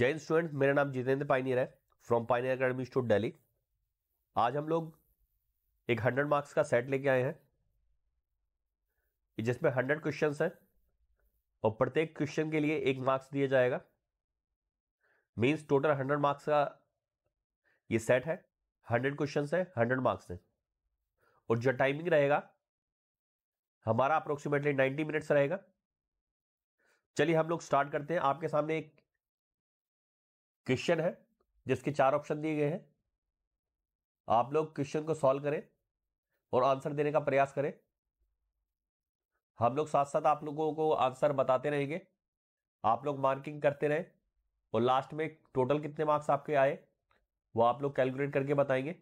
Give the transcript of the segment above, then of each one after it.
जय स्टूडेंट मेरा नाम जितेंद्र पाइनियर है from Pioneer Academy to daily आज हम लोग एक हंड्रेड मार्क्स का सेट लेके आए हैं जिसमें हंड्रेड क्वेश्चंस हैं और प्रत्येक क्वेश्चन के लिए एक मार्क्स दिया जाएगा मींस टोटल हंड्रेड मार्क्स का ये सेट है हंड्रेड क्वेश्चन है हंड्रेड मार्क्स है और जो टाइमिंग रहेगा हमारा अप्रोक्सीमेटली नाइन्टी मिनट्स रहेगा चलिए हम लोग स्टार्ट करते हैं आपके सामने एक क्वेश्चन है जिसके चार ऑप्शन दिए गए हैं आप लोग क्वेश्चन को सॉल्व करें और आंसर देने का प्रयास करें हम लोग साथ साथ आप लोगों को आंसर बताते रहेंगे आप लोग मार्किंग करते रहें और लास्ट में टोटल कितने मार्क्स आपके आए वो आप लोग कैलकुलेट करके बताएंगे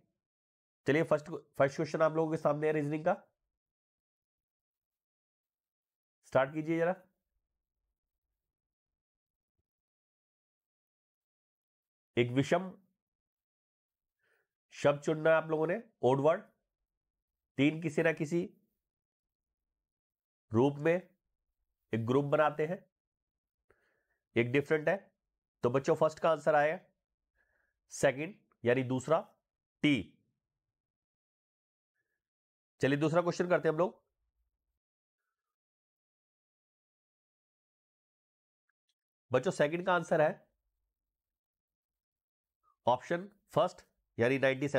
चलिए फर्स्ट फर्स्ट क्वेश्चन आप लोगों के सामने है रीजनिंग का स्टार्ट कीजिए जरा एक विषम शब्द चुनना है आप लोगों ने ओडवर्ड तीन किसी ना किसी रूप में एक ग्रुप बनाते हैं एक डिफरेंट है तो बच्चों फर्स्ट का आंसर आया सेकंड यानी दूसरा टी चलिए दूसरा क्वेश्चन करते हैं हम लोग बच्चों सेकंड का आंसर है ऑप्शन फर्स्ट यानी 97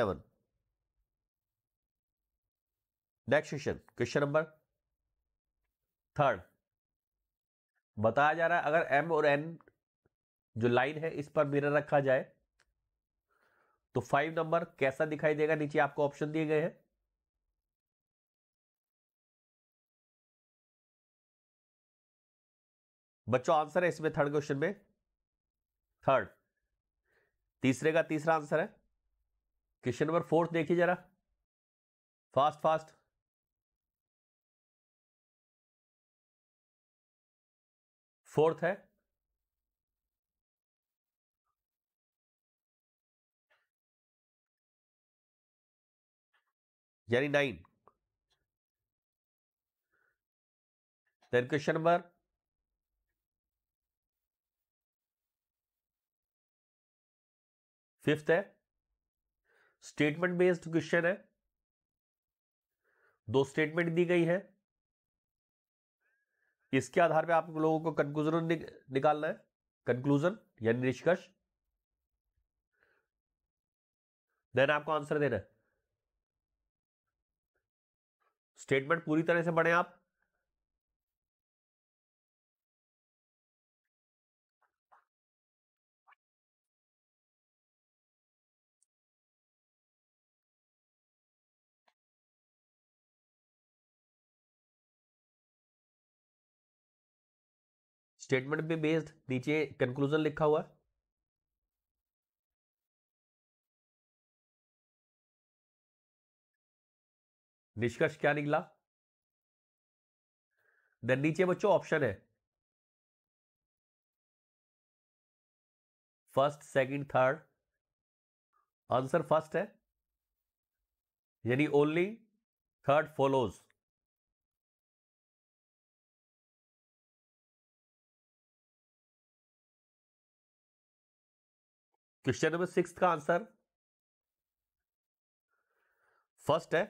next question question number third बताया जा रहा है अगर एम और एन जो लाइन है इस पर मिरर रखा जाए तो फाइव नंबर कैसा दिखाई देगा नीचे आपको ऑप्शन दिए गए हैं बच्चों आंसर है इसमें थर्ड क्वेश्चन में थर्ड तीसरे का तीसरा आंसर है क्वेश्चन नंबर फोर्थ देखिए जरा फास्ट फास्ट फोर्थ है यानी nine then question number fifth है स्टेटमेंट बेस्ड क्वेश्चन है दो स्टेटमेंट दी गई है इसके आधार पे आप लोगों को कंक्लूजन निक, निकालना है कंक्लूजन यानी निष्कर्ष देन आपको आंसर देना है स्टेटमेंट पूरी तरह से पढ़े आप स्टेटमेंट पे बेस्ड नीचे कंक्लूजन लिखा हुआ निष्कर्ष क्या निकला देन नीचे बच्चों ऑप्शन है first second third answer first है यानी only third follows question number six का आंसर फर्स्ट है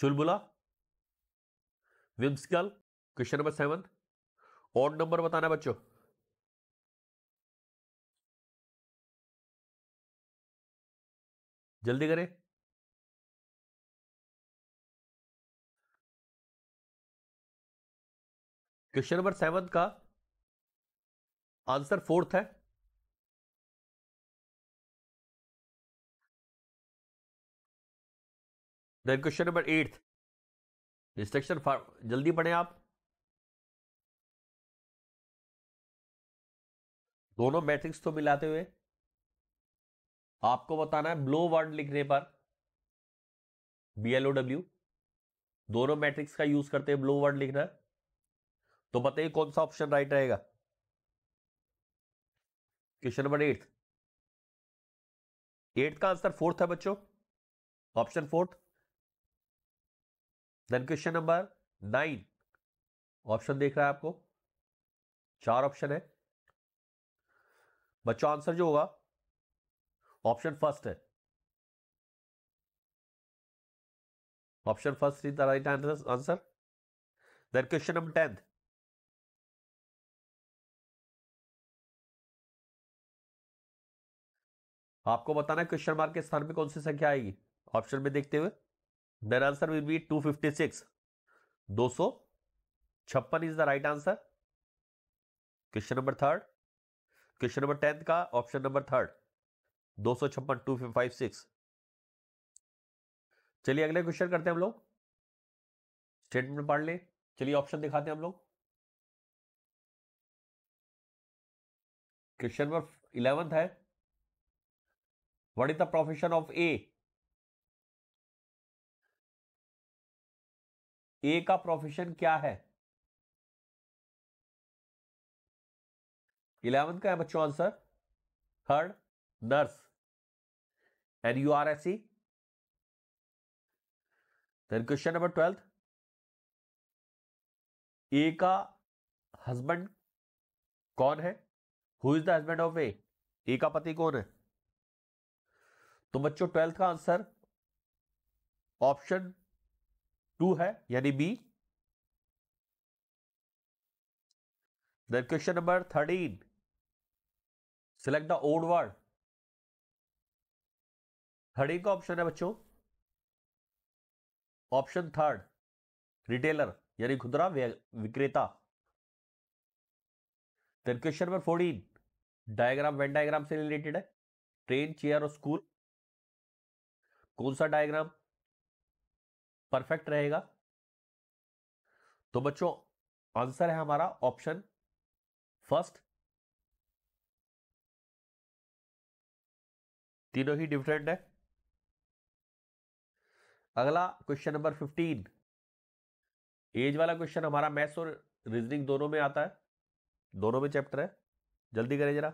चुलबुला whimsical question number seven odd number बताना बच्चों जल्दी करें क्वेश्चन नंबर सेवन का आंसर फोर्थ है then question number eighth instruction जल्दी पढ़ें आप दोनों मैट्रिक्स को तो मिलाते हुए आपको बताना है ब्लो वर्ड लिखने पर बी एल ओ डब्ल्यू दोनों मैट्रिक्स का यूज करते हैं ब्लो वर्ड लिखना तो बताइए कौन सा ऑप्शन राइट रहेगा क्वेश्चन नंबर एट्थ एट्थ का आंसर फोर्थ है बच्चों option fourth then question number nine option देख रहा है आपको चार ऑप्शन है बच्चों आंसर जो होगा ऑप्शन फर्स्ट है option first is the right answer then question number tenth आपको बताना है क्वेश्चन मार्क के स्थान में कौन सी संख्या आएगी ऑप्शन में देखते हुए then answer will be 256 256 is the right answer question number third question number tenth का ऑप्शन नंबर थर्ड दो सौ छप्पन टू फाइव सिक्स चलिए अगले क्वेश्चन करते हैं हम लोग स्टेटमेंट पढ़ लें चलिए ऑप्शन दिखाते हैं हम लोग क्वेश्चन नंबर इलेवेंथ है what is the profession of A A का प्रोफेशन क्या है इलेवंथ का है बच्चों answer third nurse and U R S scene then question number twelfth A का हस्बैंड कौन है who is the husband of A A का पति कौन है तो बच्चों ट्वेल्थ का आंसर ऑप्शन टू है यानी B then question number thirteen select the odd word thirteen का ऑप्शन है बच्चों ऑप्शन थर्ड रिटेलर यानी खुदरा विक्रेता then question number fourteen diagram Venn diagram से रिलेटेड है ट्रेन चेयर और स्कूल कौन सा डायग्राम परफेक्ट रहेगा तो बच्चों आंसर है हमारा ऑप्शन फर्स्ट तीनों ही डिफरेंट है अगला क्वेश्चन नंबर फिफ्टीन एज वाला क्वेश्चन हमारा मैथ्स और रीजनिंग दोनों में आता है दोनों में चैप्टर है जल्दी करें जरा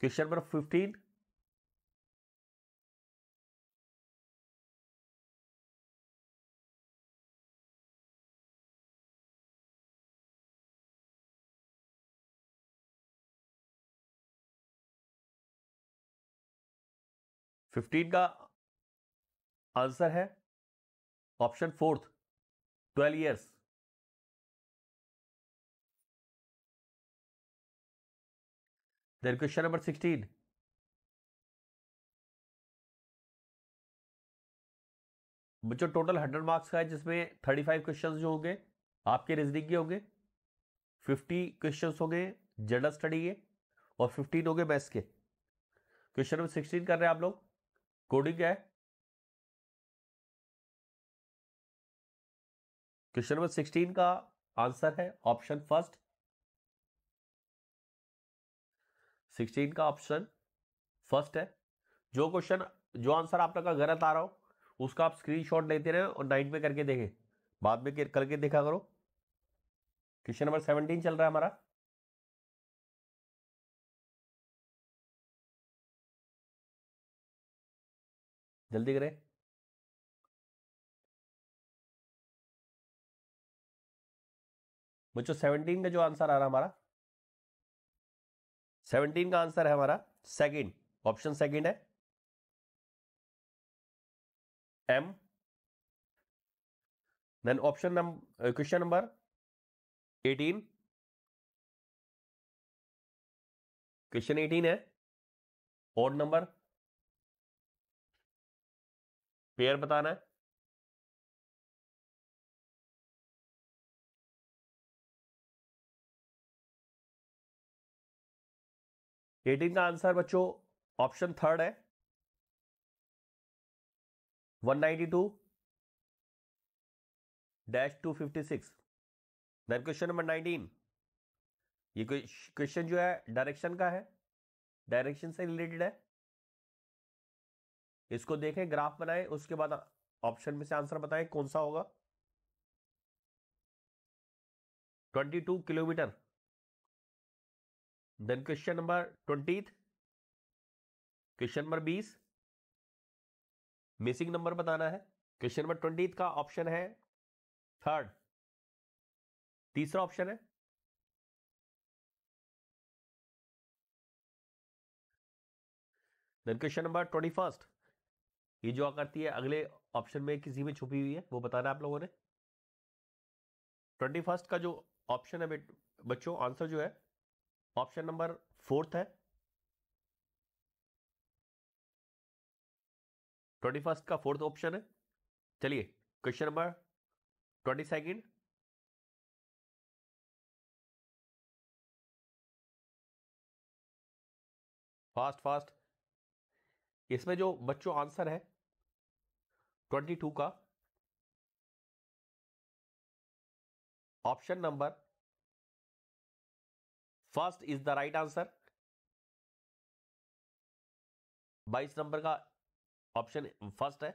क्वेश्चन नंबर फिफ्टीन फिफ्टीन का आंसर है option fourth twelve years then question number sixteen बच्चों टोटल हंड्रेड मार्क्स का है जिसमें थर्टी फाइव क्वेश्चन जो होंगे आपके रीजनिंग के होंगे फिफ्टी क्वेश्चन होंगे जनरल स्टडी के और फिफ्टीन होंगे मैथ्स के क्वेश्चन नंबर सिक्सटीन कर रहे हैं आप लोग कोडिंग क्या है क्वेश्चन नंबर सिक्सटीन का आंसर है ऑप्शन फर्स्ट सिक्सटीन का ऑप्शन फर्स्ट है जो क्वेश्चन जो आंसर आप लोग का गलत आ रहा हो उसका आप स्क्रीनशॉट लेते रहे और नाइट में करके देखें बाद में करके देखा करो क्वेश्चन नंबर सेवनटीन चल रहा है हमारा जल्दी करें बच्चों सेवनटीन का जो आंसर आ रहा हमारा सेवनटीन का आंसर है हमारा सेकंड ऑप्शन सेकंड है M then option number question number eighteen question eighteen है और नंबर पेयर बताना है एटीन का आंसर बच्चों ऑप्शन थर्ड है 192 डैश 256 देन क्वेश्चन नंबर 19 ये क्वेश्चन जो है डायरेक्शन का है डायरेक्शन से रिलेटेड है इसको देखें ग्राफ बनाए उसके बाद ऑप्शन में से आंसर बताएं कौन सा होगा 22 kilometre then question number twenty question number बीस मिसिंग नंबर बताना है क्वेश्चन नंबर ट्वेंटी का ऑप्शन है थर्ड तीसरा ऑप्शन है then question number twenty first ये जो करती है अगले ऑप्शन में किसी में छुपी हुई है वो बताना आप लोगों ने ट्वेंटी फर्स्ट का जो ऑप्शन है बच्चों आंसर जो है ऑप्शन नंबर फोर्थ है ट्वेंटी फर्स्ट का फोर्थ ऑप्शन है चलिए question number twenty second fast fast इसमें जो बच्चों आंसर है ट्वेंटी टू का option number first is the right answer बाईस नंबर का ऑप्शन फर्स्ट है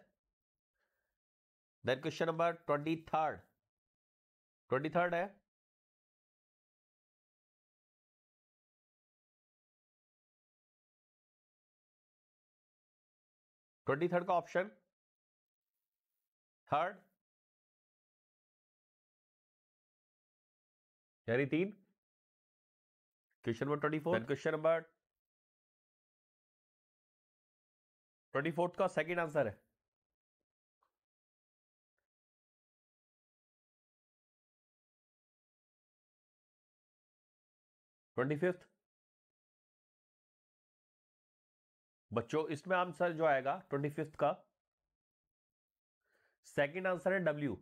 then question number twenty third twenty third है ट्वेंटी थर्ड का ऑप्शन थर्ड यानी तीन question number twenty four question number twenty fourth का second answer है twenty fifth बच्चों इसमें आंसर जो आएगा ट्वेंटी फिफ्थ का सेकंड आंसर है W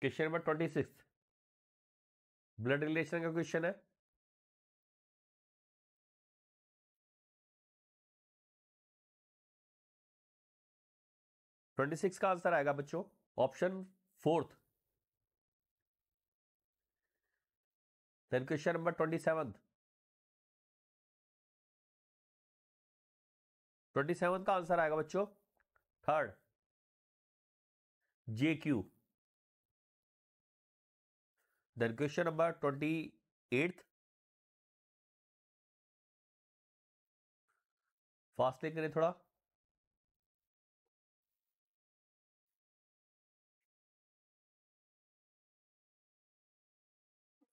question number twenty six blood relation का क्वेश्चन है ट्वेंटी सिक्स का आंसर आएगा बच्चों option fourth then question number twenty seventh twenty seven का आंसर आएगा बच्चों third J Q then question number twenty eight fast fasting करें थोड़ा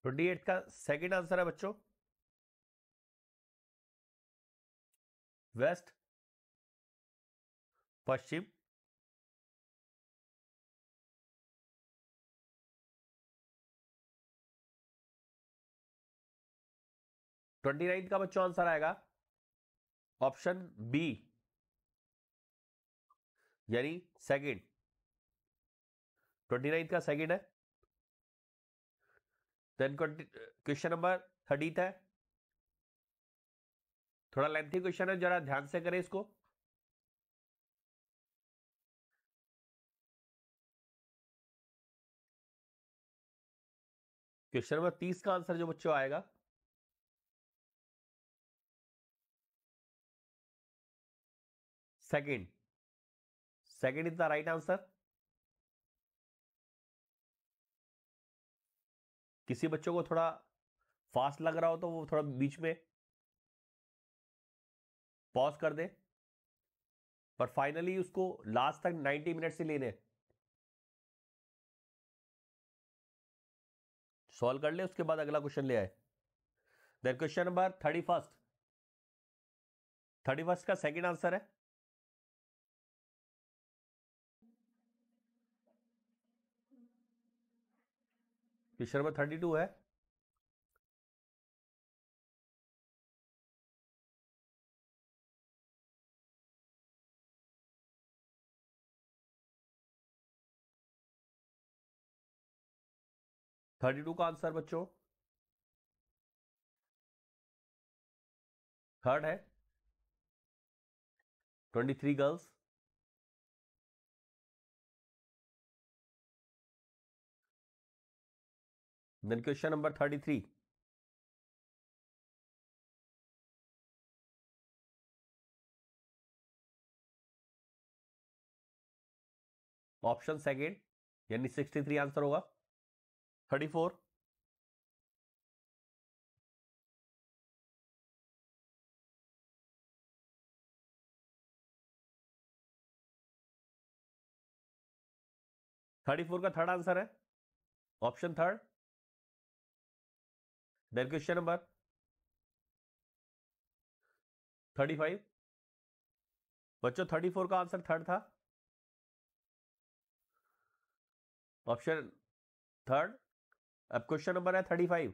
ट्वेंटी एट का सेकंड आंसर है बच्चों वेस्ट पश्चिम ट्वेंटी नाइन का बच्चों आंसर आएगा ऑप्शन बी यानी सेकंड ट्वेंटी नाइन का सेकंड है देन क्वेश्चन नंबर थर्टीथ है थोड़ा लेंथी क्वेश्चन है जरा ध्यान से करें इसको क्वेश्चन नंबर तीस का आंसर जो बच्चों आएगा second second is the right answer किसी बच्चों को थोड़ा फास्ट लग रहा हो तो वो थोड़ा बीच में पॉज कर दे पर फाइनली उसको लास्ट तक 90 मिनट से लेने सॉल्व कर ले उसके बाद अगला क्वेश्चन ले आए then question number thirty first thirty first का सेकेंड आंसर है क्वेश्चन नंबर थर्टी टू है थर्टी टू का आंसर बच्चों थर्ड है twenty three girls then question number thirty three option second यानी सिक्सटी थ्री आंसर होगा थर्टी फोर थर्टी फोर का third answer है option third then question number thirty five बच्चों thirty four का answer third था option third अब question number है thirty five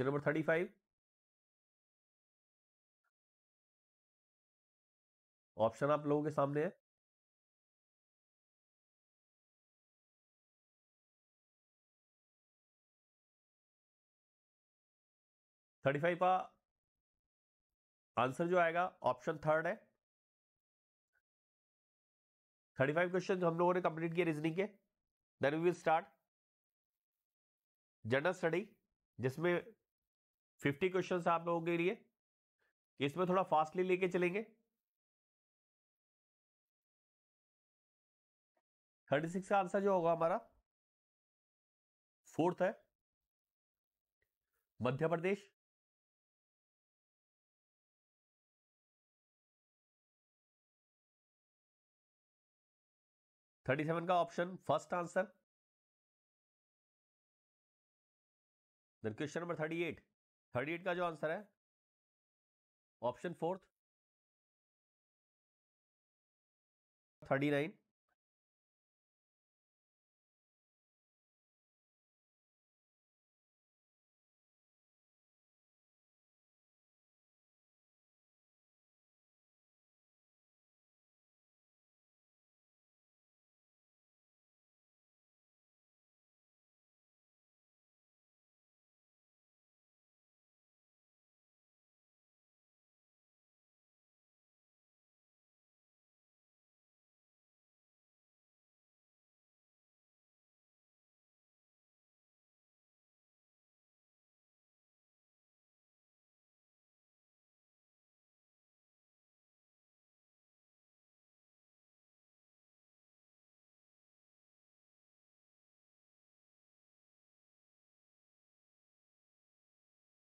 number thirty five option आप लोगों के सामने है थर्टी फाइव का आंसर जो आएगा ऑप्शन थर्ड है थर्टी फाइव क्वेश्चन हम लोगों ने कंप्लीट किया रीजनिंग के then we will start general study जिसमें 50 क्वेश्चंस आप लोगों के लिए इसमें थोड़ा फास्टली लेके चलेंगे 36 का आंसर जो होगा हमारा फोर्थ है मध्य प्रदेश थर्टी सेवन का option first answer then question number thirty eight thirty eight का जो आंसर है option fourth thirty nine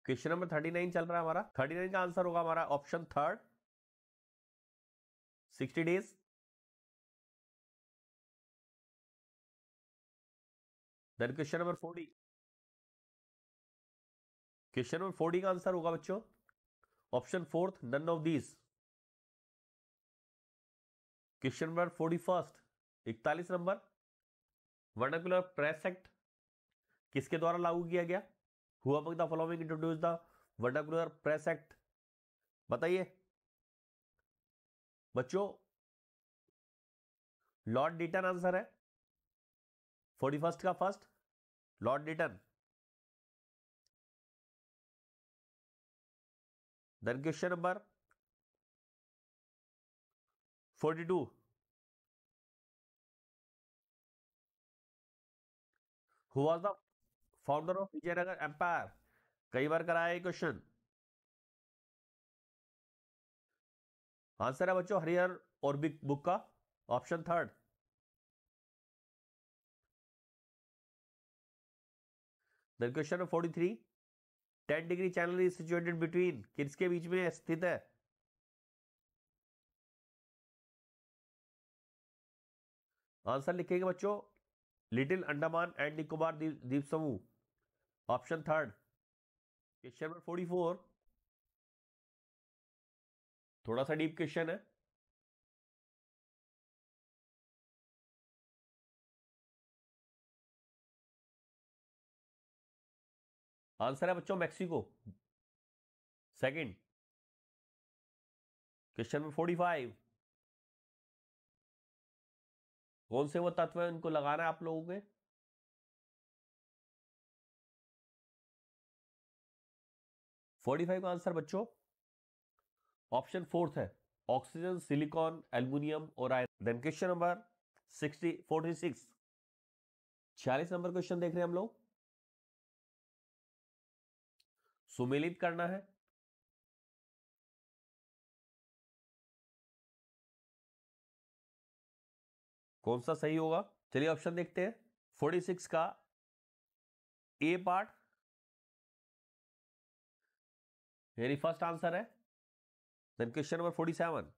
question number thirty nine चल रहा है हमारा थर्टी नाइन का आंसर होगा हमारा option third sixty days then question number forty question number forty का आंसर होगा बच्चों option fourth none of these question number forty first इकतालीस नंबर वर्नाकुलर प्रेस एक्ट किसके द्वारा लागू किया गया हुआ among the following introduce the vernacular press act बताइए बच्चों लॉर्ड डिटन आंसर है फोर्टी फर्स्ट का first Lord Lytton then question number forty two who was the founder of Vijayanagar empire कई बार कराया क्वेश्चन आंसर है बच्चों हरिहर और बिग बुक का option third then question number forty three ten degree channel is situated between किसके बीच में स्थित है आंसर लिखेंगे बच्चों लिटिल अंडमान एंड निकोबार द्वीप समूह option third question number forty four थोड़ा सा डीप क्वेश्चन है आंसर है बच्चों Mexico second question number forty five कौन से वो तत्व है उनको लगाना है आप लोगों के फोर्टी फाइव का आंसर बच्चों ऑप्शन फोर्थ है ऑक्सीजन सिलिकॉन एल्यूमिनियम और iron then question number sixty forty six छियालीस नंबर क्वेश्चन देख रहे हैं हम लोग सुमेलित करना है कौन सा सही होगा चलिए ऑप्शन देखते हैं फोर्टी सिक्स का a part very first answer है then question number forty seven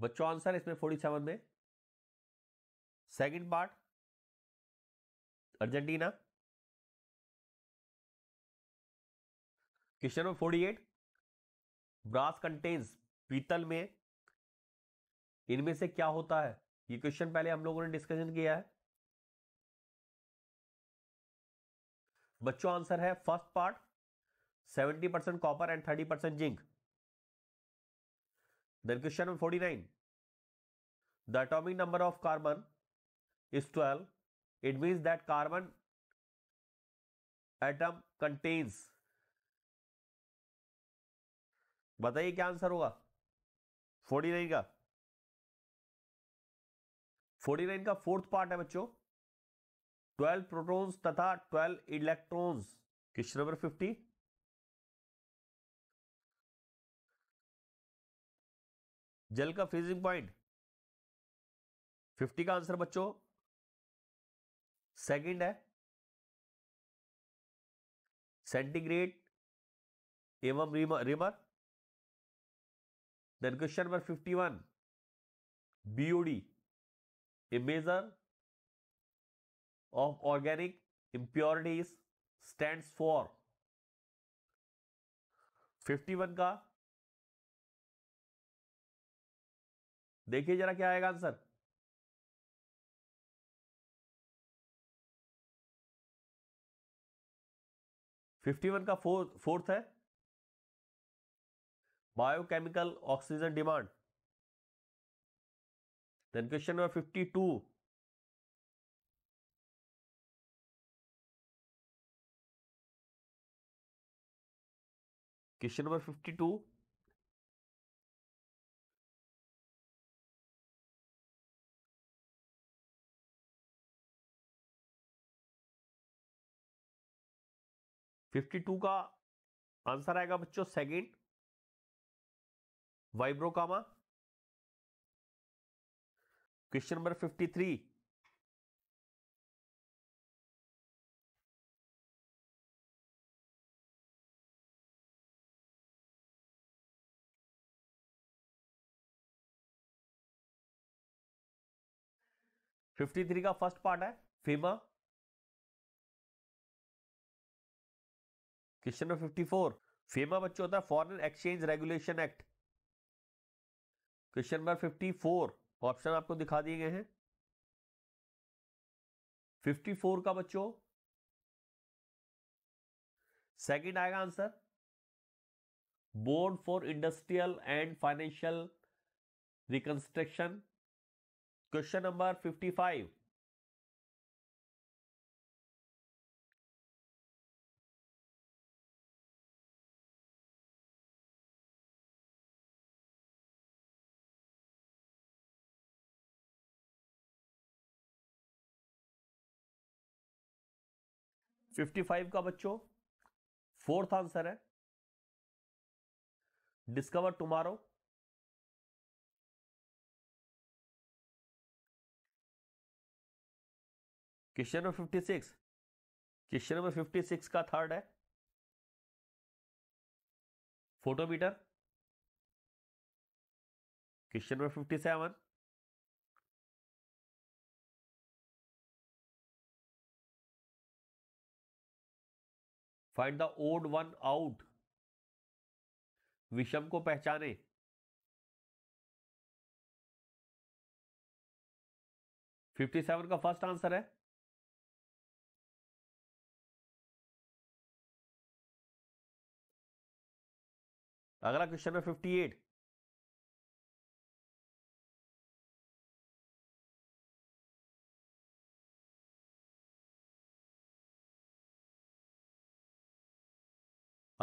बच्चों आंसर इसमें फोर्टी सेवन में second part Argentina question number forty eight brass contains पीतल में इनमें से क्या होता है ये क्वेश्चन पहले हम लोगों ने डिस्कशन किया है बच्चों आंसर है first part seventy percent copper and thirty percent zinc then question number forty nine the atomic number of carbon is twelve it means that carbon atom contains बताइए क्या आंसर होगा फोर्टी नाइन का forty nine का fourth part है बच्चों twelve protons तथा twelve electrons question number fifty जल का फ्रीजिंग पॉइंट फिफ्टी का आंसर बच्चों सेकंड है सेंटीग्रेड एवं Reaumur then question number fifty one BOD measure of organic impurities impurities for for 51 का देखिए जरा क्या आएगा आंसर फिफ्टी वन का फोर्थ है biochemical oxygen demand then question number 52 question number 52 52 का आंसर आएगा बच्चों सेकंड वाइब्रोकामा question number fifty three fifty three का फर्स्ट पार्ट है FEMA question number fifty four FEMA बच्चों होता है foreign exchange regulation act question number fifty four option आपको दिखा दिए गए हैं 54 का बच्चों सेकंड आएगा answer board for industrial and financial reconstruction question number 55 55 का बच्चों फोर्थ आंसर है discover tomorrow question number 56 question number 56 का थर्ड है photometer question number 57 find the odd one out विषम को पहचाने फिफ्टी सेवन का फर्स्ट आंसर है अगला क्वेश्चन है फिफ्टी एट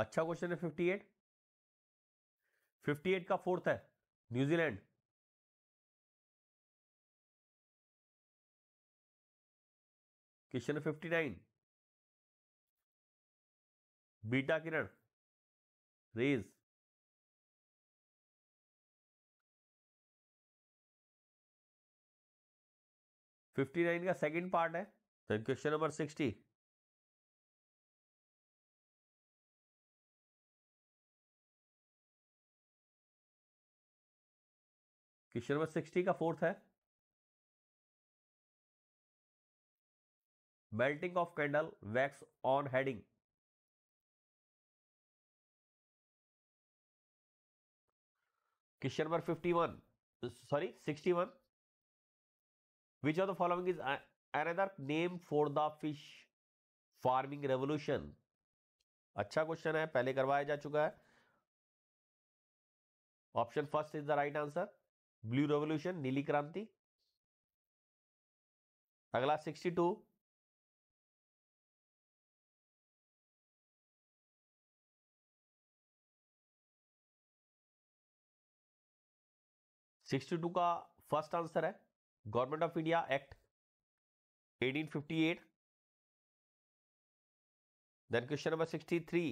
अच्छा क्वेश्चन है फिफ्टी एट फिफ्टी एट का फोर्थ है New Zealand question fifty nine beta किरण रेज फिफ्टी नाइन का सेकंड पार्ट है क्वेश्चन नंबर सिक्सटी कि सिक्सटी का फोर्थ है melting of candle wax on heating question number fifty one sorry sixty one which of the following is another name for the fish farming revolution अच्छा question है पहले करवाया जा चुका है option first is the right answer blue revolution नीली क्रांति अगला 62 62 का फर्स्ट आंसर है government of India act 1858 then question number 63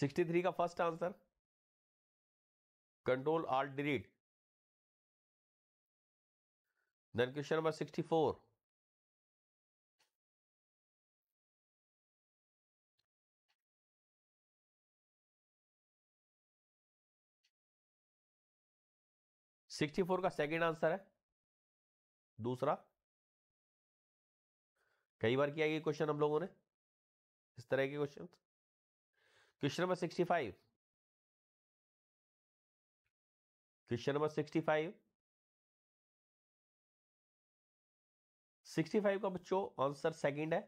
63 का first answer control R delete then question number 64 sixty four का सेकंड आंसर है दूसरा कई बार किया ये क्वेश्चन हम लोगों ने इस तरह के question question number sixty five question number sixty five sixty five का बच्चों आंसर सेकंड है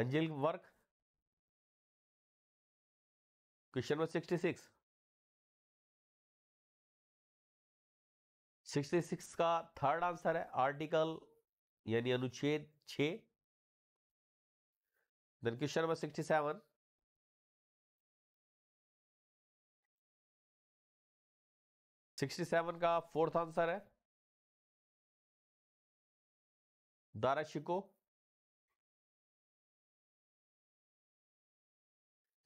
angel work question number sixty six sixty six का थर्ड आंसर है आर्टिकल यानी अनुच्छेद छ Then question number 67. Sixty seven का फोर्थ आंसर है Dara Shikoh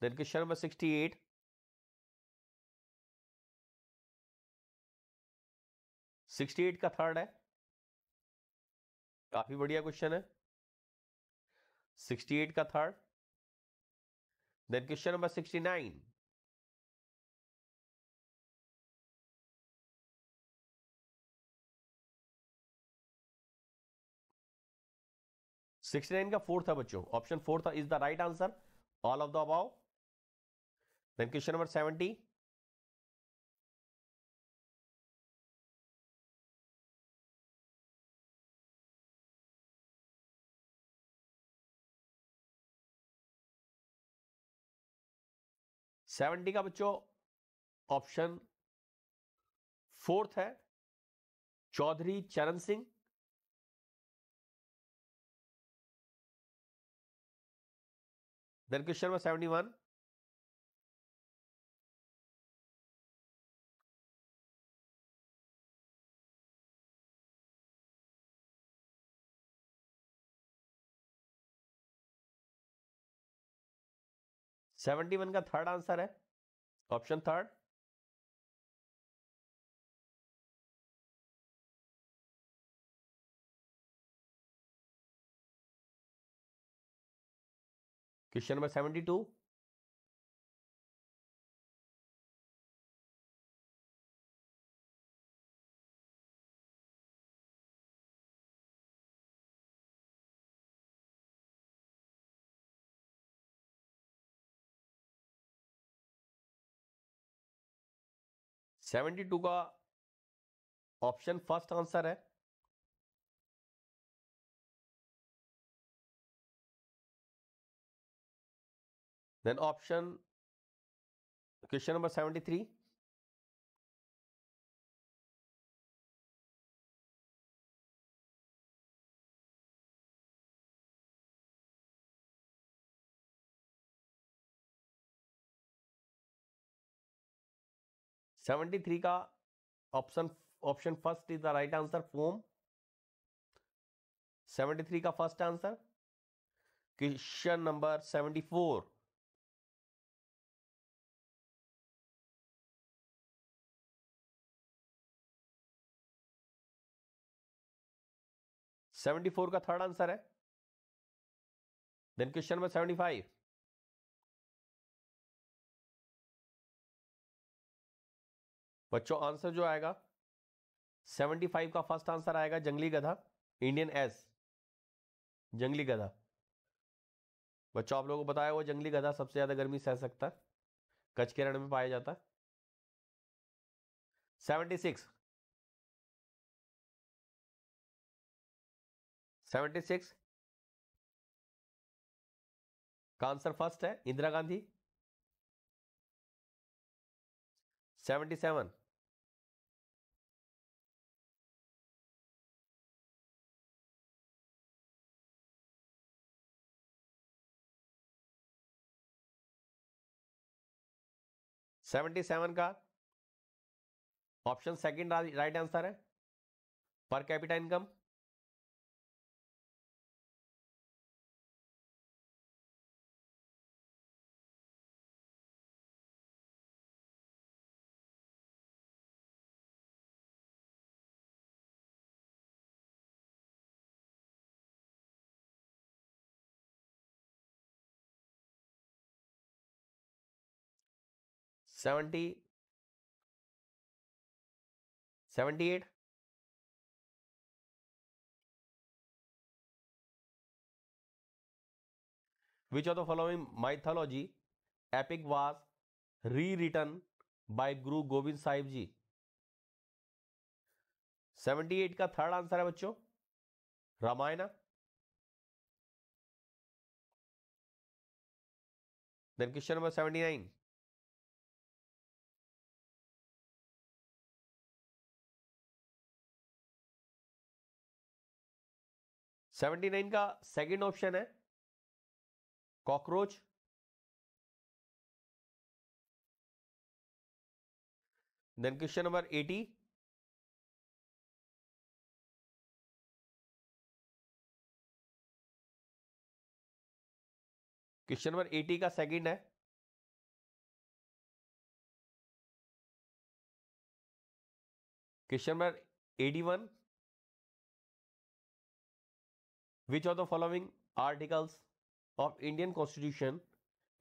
then question number sixty eight sixty eight का थर्ड है काफी बढ़िया क्वेश्चन है सिक्सटी एट का third then question number sixty nine sixty nine का फोर्थ था बच्चों option fourth is the right answer all of the above then question number seventy seventy का बच्चों ऑप्शन फोर्थ है Chaudhary Charan Singh then question number seventy one seventy one का third answer है option third question number seventy two seventy two का option first answer है then option question number seventy three seventy three का option option first is the right answer foam seventy three का first answer question number seventy four seventy four का third answer है then question number seventy five बच्चों answer जो आएगा 75 का first answer आएगा जंगली गधा इंडियन एस जंगली गधा बच्चों आप लोगों को बताया वो जंगली गधा सबसे ज़्यादा गर्मी सह सकता है कच्छ के रण में पाया जाता है सेवेंटी सिक्स सेवेंटी सिक्स का आंसर फर्स्ट है Indira Gandhi seventy seven seventy seven का ऑप्शन सेकंड राइट आंसर है per capita income seventy seventy eight which are the following mythology epic was re return by Guru Gobind Sahib ji seventy eight का third answer है बच्चों Ramayana then question number seventy nine seventy nine का second option है cockroach then question number eighty question number eighty का second है question number eighty one which are the following articles of Indian constitution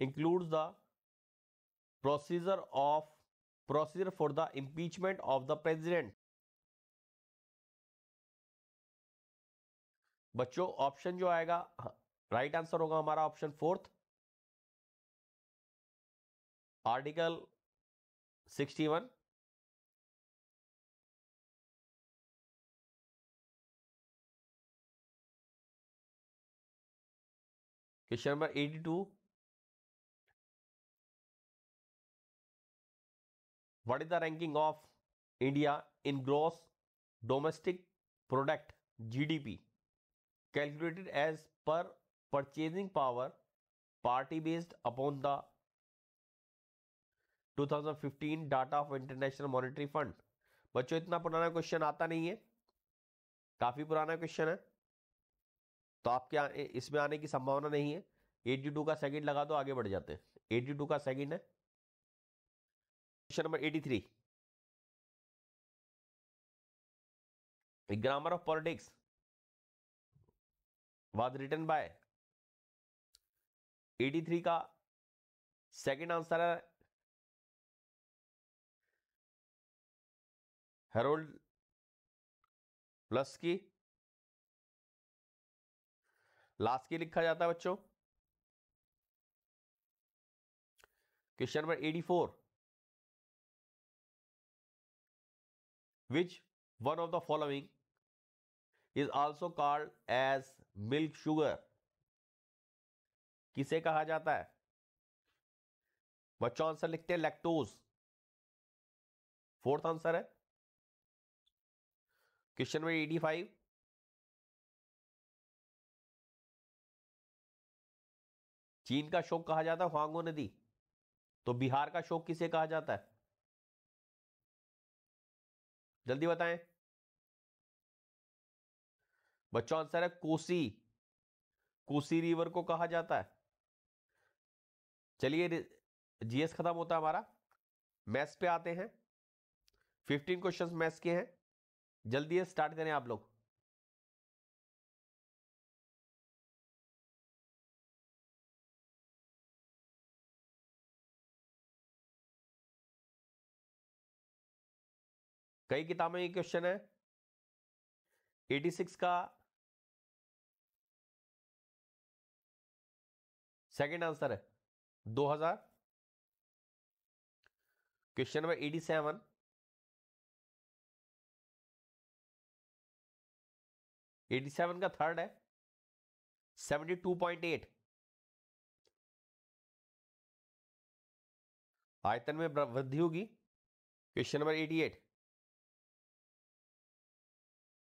include the procedure of procedure for the impeachment of the president बच्चों option जो आएगा right हाँ, right answer होगा हमारा option fourth article sixty one question number eighty two what is the ranking of India in gross domestic product G D P calculated as per purchasing power parity based upon the 2015 data of international monetary fund बच्चों इतना पुराना question आता नहीं है काफी पुराना question है तो आपके इसमें आने की संभावना नहीं है एटी टू का सेकंड लगा दो आगे बढ़ जाते हैं एटी टू का सेकंड है question number eighty three grammar of politics was written by eighty three का सेकंड आंसर है हेरोल्ड प्लस की लास्ट के लिखा जाता है बच्चों question number eighty four which one of the following is also called as milk sugar किसे कहा जाता है बच्चों आंसर लिखते हैं लैक्टोज फोर्थ आंसर है क्वेश्चन नंबर एटी फाइव चीन का शोक कहा जाता है हुआंगो नदी तो बिहार का शोक किसे कहा जाता है जल्दी बताएं बच्चों आंसर है कोसी कोसी रिवर को कहा जाता है चलिए जीएस खत्म होता है हमारा मैथ्स पे आते हैं फिफ्टीन क्वेश्चंस मैथ्स के हैं जल्दी स्टार्ट करें आप लोग कई किताबें ये क्वेश्चन है 86 का सेकंड आंसर है 2000 क्वेश्चन नंबर 87 87 का थर्ड है 72.8 आयतन में वृद्धि होगी question number 88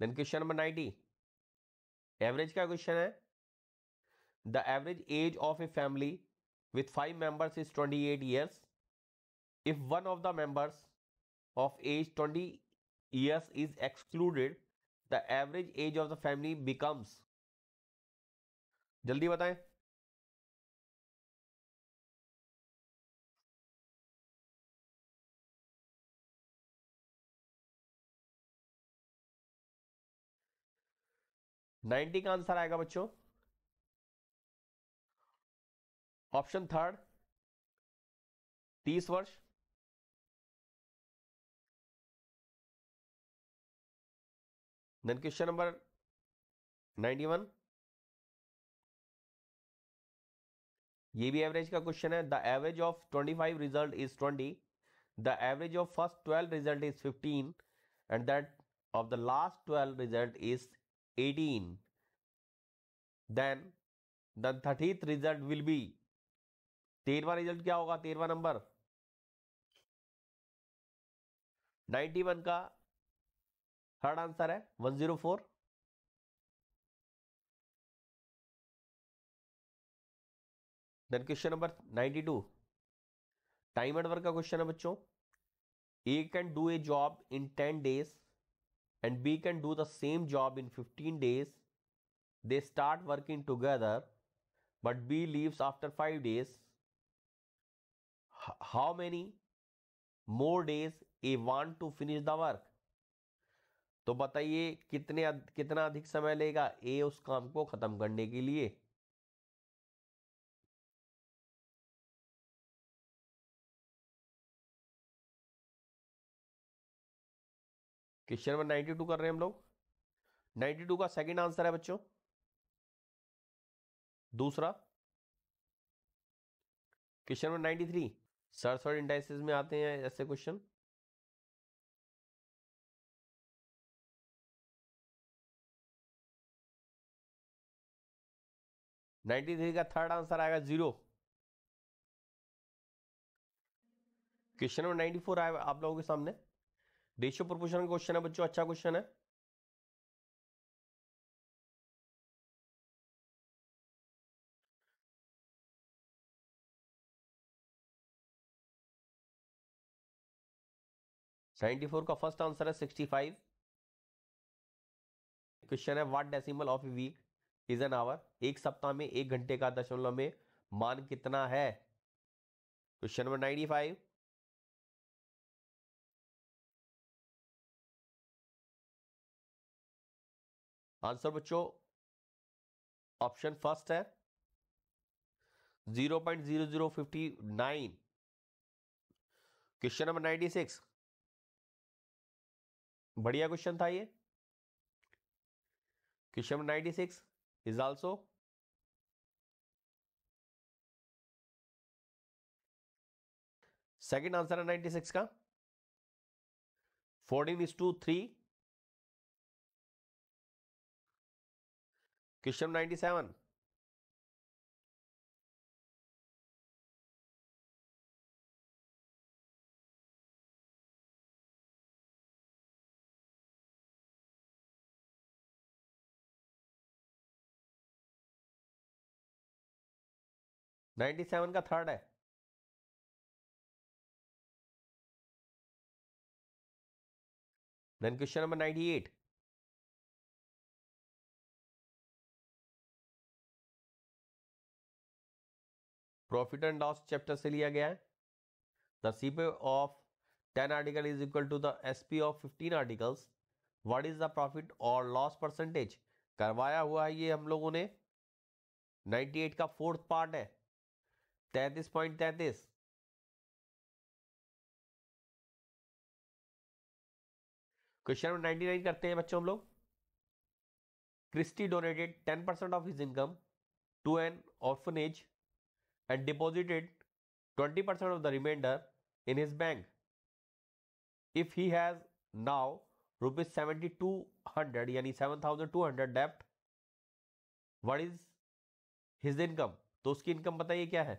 then question number ninety average का क्वेश्चन है the average age of a family with five members is twenty eight years if one of the members of age twenty years is excluded the average age of the family becomes जल्दी बताएं ninety का answer आएगा बच्चों option third तीस वर्ष then question number ninety one ये भी average का क्वेश्चन है the average of twenty five result is twenty the average of first twelve result is fifteen and that of the last twelve result is 18 then the thirteenth result will be तेरवा result क्या होगा तेरवा number 91 का third answer है 104 then question number 92 time and work का question है बच्चों A can do a job in ten days and B can do the same job in 15 days. They start working together, but B leaves after 5 days. H how many more days A want to finish the work? तो बताइए कितने कितना अधिक समय लेगा ए उस काम को ख़त्म करने के लिए क्वेश्चन नंबर नाइन्टी टू कर रहे हैं हम लोग नाइन्टी टू का सेकंड आंसर है बच्चों दूसरा question number ninety three surds और इंडाइसिस में आते हैं ऐसे क्वेश्चन नाइन्टी थ्री का थर्ड आंसर आएगा zero question number ninety four आया आप लोगों के सामने रेशियो प्रोपोर्शन का क्वेश्चन है बच्चों अच्छा क्वेश्चन है सेवेंटी फोर का फर्स्ट आंसर है सिक्सटी फाइव क्वेश्चन है what decimal of week is an hour एक सप्ताह में एक घंटे का दशमलव में मान कितना है question number ninety five answer बच्चों ऑप्शन फर्स्ट है zero point zero zero fifty nine question number ninety six बढ़िया क्वेश्चन था ये question number ninety six is also second answer है नाइन्टी सिक्स का fourteen is two three question 97 seven का third है then question number 98 profit and loss chapter से लिया गया है the C P of ten article is equal to the S P of fifteen articles what is the profit और loss percentage करवाया हुआ है ये हम लोगों ने 98 का फोर्थ पार्ट है तैतीस पॉइंट तैतीस क्वेश्चन नाइनटी नाइन करते हैं बच्चों हम लोग Christy donated ten percent of his income to an orphanage and deposited 20% of the remainder in his bank. If he has now rupees 7200 यानी 7200 डेप्ट व्हाट इज हिज इनकम तो उसकी इनकम बताइए क्या है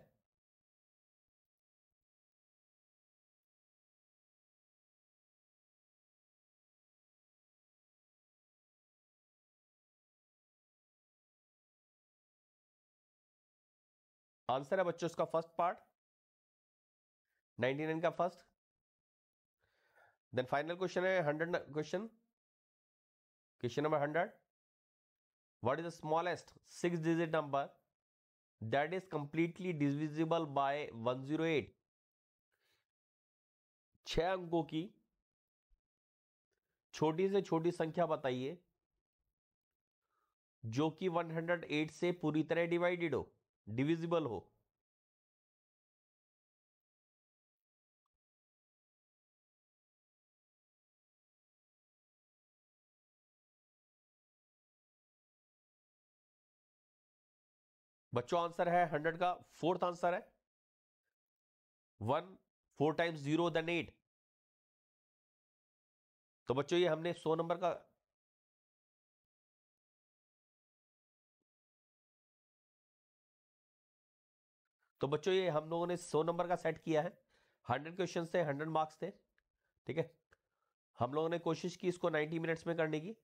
आंसर है बच्चों इसका फर्स्ट पार्ट 99 का फर्स्ट देन फाइनल क्वेश्चन है 100 question question number hundred what is the smallest six digit number that is completely divisible by 108 छह अंकों की छोटी से छोटी संख्या बताइए जो कि 108 से पूरी तरह डिवाइडेड हो डिविजिबल हो बच्चों आंसर है हंड्रेड का फोर्थ आंसर है one four times zero then eight तो बच्चों ये हमने सौ नंबर का तो बच्चों ये हम लोगों ने सौ नंबर का सेट किया है हंड्रेड क्वेश्चन थे हंड्रेड मार्क्स थे ठीक है हम लोगों ने कोशिश की इसको नाइन्टी मिनट्स में करने की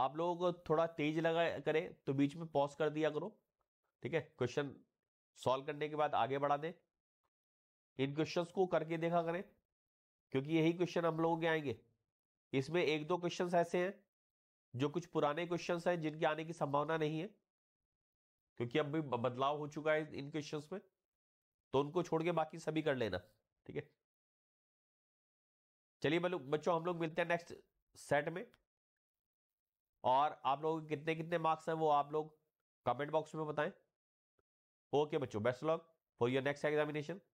आप लोगों को थोड़ा तेज लगा करें तो बीच में पॉज कर दिया करो ठीक है क्वेश्चन सॉल्व करने के बाद आगे बढ़ा दें इन क्वेश्चंस को करके देखा करें क्योंकि यही क्वेश्चन हम लोगों के आएंगे इसमें एक दो क्वेश्चंस ऐसे हैं जो कुछ पुराने क्वेश्चंस हैं जिनके आने की संभावना नहीं है क्योंकि अब भी बदलाव हो चुका है इन क्वेश्चन में तो उनको छोड़ के बाकी सभी कर लेना ठीक है चलिए बच्चों हम लोग मिलते हैं नेक्स्ट सेट में और आप लोग कितने कितने मार्क्स हैं वो आप लोग कमेंट बॉक्स में बताएं ओके बच्चों best luck for your next examination